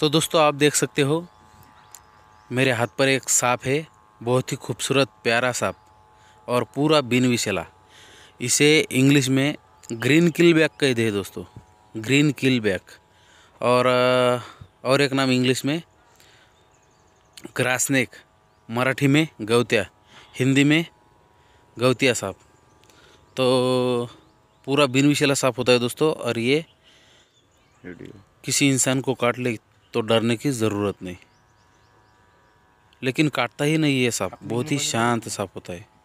तो दोस्तों आप देख सकते हो मेरे हाथ पर एक सांप है बहुत ही खूबसूरत प्यारा सांप और पूरा बिन विशेला इसे इंग्लिश में ग्रीन किल बैग कहते हैं दोस्तों ग्रीन किल बैग और और एक नाम इंग्लिश में ग्रासनेक मराठी में गौतिया हिंदी में गौतिया सांप तो पूरा बिन विशेला सांप होता है दोस्तों और ये किसी इंसान को काट ले तो डरने की ज़रूरत नहीं लेकिन काटता ही नहीं है सांप बहुत ही शांत सांप होता है